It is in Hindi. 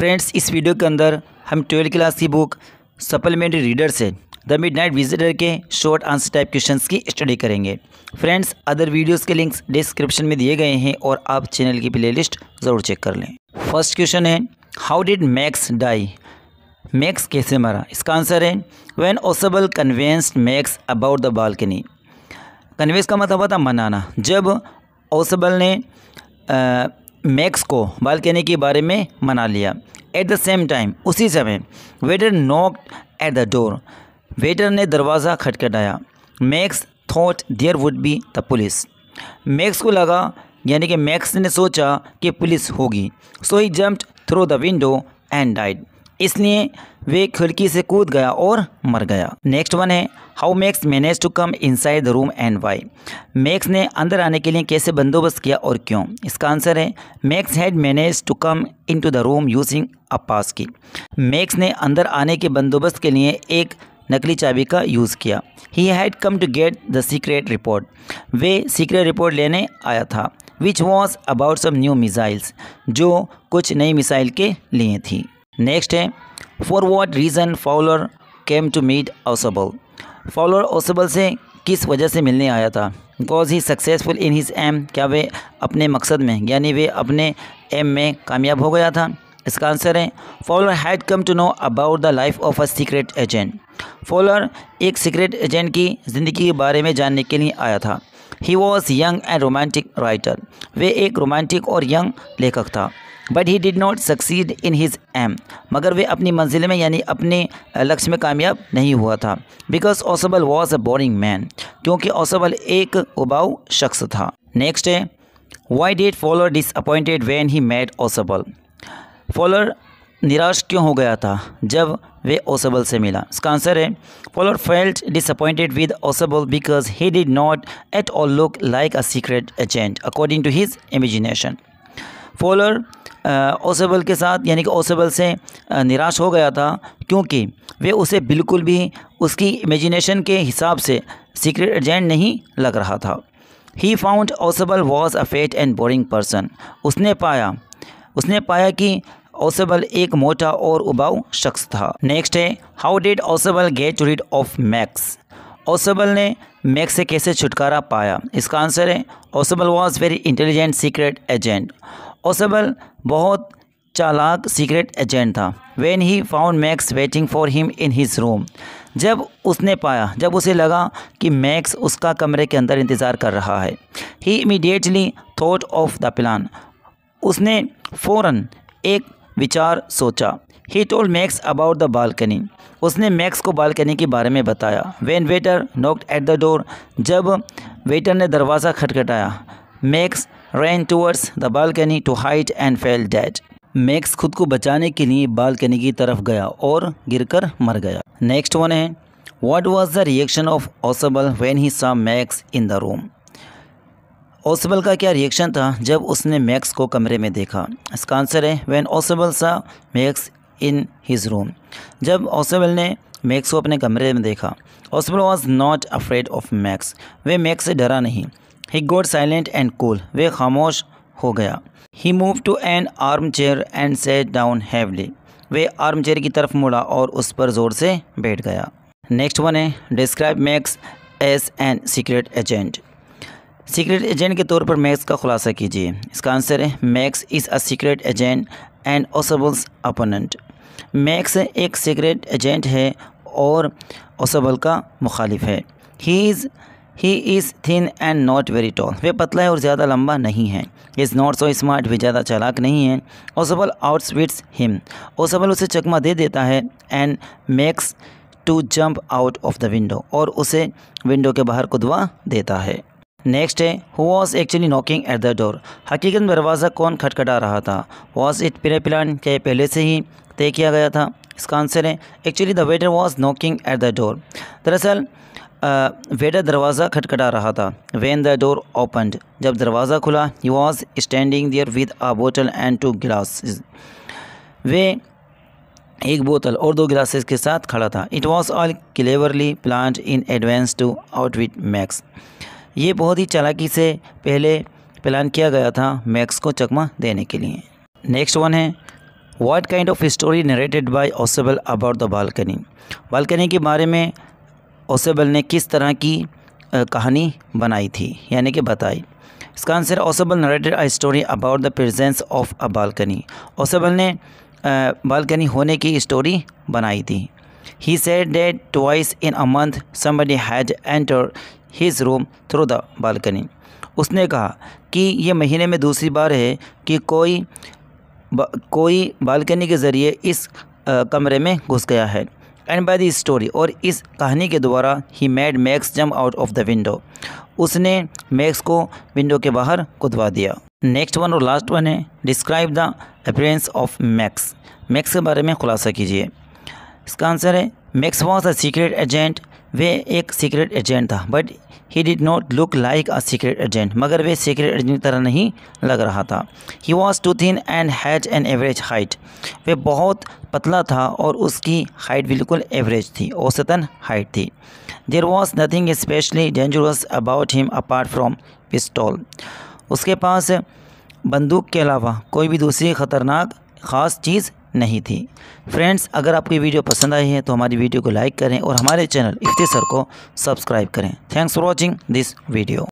फ्रेंड्स इस वीडियो के अंदर हम ट्वेल्थ क्लास की बुक सप्लीमेंट्री रीडर से द मिड नाइट विजिटर के शॉर्ट आंसर टाइप क्वेश्चन की स्टडी करेंगे फ्रेंड्स अदर वीडियोस के लिंक्स डिस्क्रिप्शन में दिए गए हैं और आप चैनल की प्लेलिस्ट ज़रूर चेक कर लें फर्स्ट क्वेश्चन है how did Max die Max कैसे मरा इसका आंसर है when Ausable convinced Max about the balcony convince का मतलब होता मनाना जब ओसबल ने मैक्स को बालकनी के बारे में मना लिया एट द सेम टाइम उसी समय waiter knock at the door waiter ने दरवाज़ा खटखटाया Max thought there would be the police Max को लगा यानी कि मैक्स ने सोचा कि पुलिस होगी so he jumped through the window and died इसलिए वे खिड़की से कूद गया और मर गया नेक्स्ट वन है how Max manage to come inside the room and why Max ने अंदर आने के लिए कैसे बंदोबस्त किया और क्यों इसका आंसर है Max had manage to come in to the room using a pass key Max ने अंदर आने के बंदोबस्त के लिए एक नकली चाबी का यूज़ किया he had come to get the secret report वे सीक्रेट रिपोर्ट लेने आया था which was about some new missiles जो कुछ नई मिसाइल के लिए थी नेक्स्ट है for what reason Fowler came to meet Ausable Fowler Ausable से किस वजह से मिलने आया था because he successful in his aim क्या वे अपने मकसद में यानी वे अपने एम में कामयाब हो गया था इसका आंसर है Fowler had come to know about the life of a secret agent Fowler एक सीक्रेट एजेंट की ज़िंदगी के बारे में जानने के लिए आया था he was young and romantic writer वे एक रोमांटिक और यंग लेखक था but he did not succeed in his aim मगर वे अपनी मंजिल में यानी अपने लक्ष्य में कामयाब नहीं हुआ था because Ausable was a boring man क्योंकि ओसबल एक उबाऊ शख्स था नेक्स्ट है why did Fowler disappointed when he made Ausable Fowler निराश क्यों हो गया था जब वे ओसबल से मिला इसका आंसर है Fowler felt disappointed with Ausable because he did not at all look like a secret agent according to his imagination Fowler Ausable के साथ यानी कि ओसेबल से निराश हो गया था क्योंकि वे उसे बिल्कुल भी उसकी इमेजिनेशन के हिसाब से सीक्रेट एजेंट नहीं लग रहा था he found Ausable was a fat and boring person उसने पाया उसने पाया कि ओसेबल एक मोटा और उबाऊ शख्स था नेक्स्ट है how did Ausable get to rid of Max Ausable ने मैक्स से कैसे छुटकारा पाया इसका आंसर है Ausable was very intelligent secret agent Ausable बहुत चालाक सीक्रेट एजेंट था when he found Max waiting for him in his room जब उसने पाया जब उसे लगा कि मैक्स उसका कमरे के अंदर इंतज़ार कर रहा है he immediately thought of the plan उसने फ़ौर एक विचार सोचा he told Max about the balcony उसने मैक्स को बालकनी के बारे में बताया when waiter knocked at the door जब वेटर ने दरवाज़ा खटखटाया Max ran towards the balcony to hide and fell dead Max खुद को बचाने के लिए बालकनी की तरफ गया और गिरकर मर गया नेक्स्ट वन है what was the reaction of Ausable when he saw Max in the room Ausable का क्या रिएक्शन था जब उसने मैक्स को कमरे में देखा इसका आंसर है व्हेन ओसबल सा मैक्स इन हिज रूम जब ओसबल ने मैक्स को अपने कमरे में देखा Ausable was not afraid of Max वे मैक्स से डरा नहीं he got silent and cool वे खामोश हो गया he move to an arm chair and sat down heavily वे आर्म चेयर की तरफ मुड़ा और उस पर ज़ोर से बैठ गया नेक्स्ट वन है describe Max as an secret agent secret agent के तौर पर मैक्स का खुलासा कीजिए इसका आंसर है Max is a secret agent and Ausable's opponent Max एक सीक्रेट एजेंट है और ओसबल का मुखालिफ है he is he is thin and not very tall वे पतला है और ज़्यादा लंबा नहीं है इज़ नॉट सो स्मार्ट वे ज़्यादा चालाक नहीं है ओसबल स्वीट्स हिम ओसबल उसे चकमा दे देता है and makes to jump out of the window और उसे विंडो के बाहर कुदवा देता है नेक्स्ट है who was actually knocking at the door हकीकत दरवाज़ा कौन खटखटा रहा था वॉज इट प्रे प्लान क्या पहले से ही तय किया गया था इसका आंसर है actually the waiter was knocking at the door दरअसल वेडर दरवाज़ा खटखटा रहा था वैन द डोर ओपनड जब दरवाज़ा खुला he was standing there with a bottle and two glass वे एक बोतल और दो गिलासेस के साथ खड़ा था it was all cleverly plan in advance to outwit Max ये बहुत ही चालाकी से पहले प्लान किया गया था मैक्स को चकमा देने के लिए नेक्स्ट वन है what kind of story narrated by Ausable about the balcony balcony के बारे में ओसेबल ने किस तरह की कहानी बनाई थी यानी कि बताई इसका answer Ausable narrated a story about the presence of a balcony Ausable ने बालकनी होने की स्टोरी बनाई थी he said that twice in a month somebody has enter his room through the balcony उसने कहा कि ये महीने में दूसरी बार है कि कोई कोई बालकनी के ज़रिए इस कमरे में घुस गया है एंड बाय द स्टोरी और इस कहानी के द्वारा he made Max jump out of the window उसने मैक्स को विंडो के बाहर कुदवा दिया नेक्स्ट वन और लास्ट वन है describe the appearance of Max Max के बारे में खुलासा कीजिए इसका आंसर है Max was a secret agent वे एक सीक्रेट एजेंट था but he did not look like a secret agent मगर वे सीक्रेट एजेंट की तरह नहीं लग रहा था he was too thin and has an average height वे बहुत पतला था और उसकी हाइट बिल्कुल एवरेज थी औसतन हाइट थी there was nothing specially dangerous about him apart from pistol उसके पास बंदूक के अलावा कोई भी दूसरी ख़तरनाक ख़ास चीज़ नहीं थी फ्रेंड्स अगर आपको ये वीडियो पसंद आई है तो हमारी वीडियो को लाइक करें और हमारे चैनल इफ्तेसर को सब्सक्राइब करें thanks for watching this video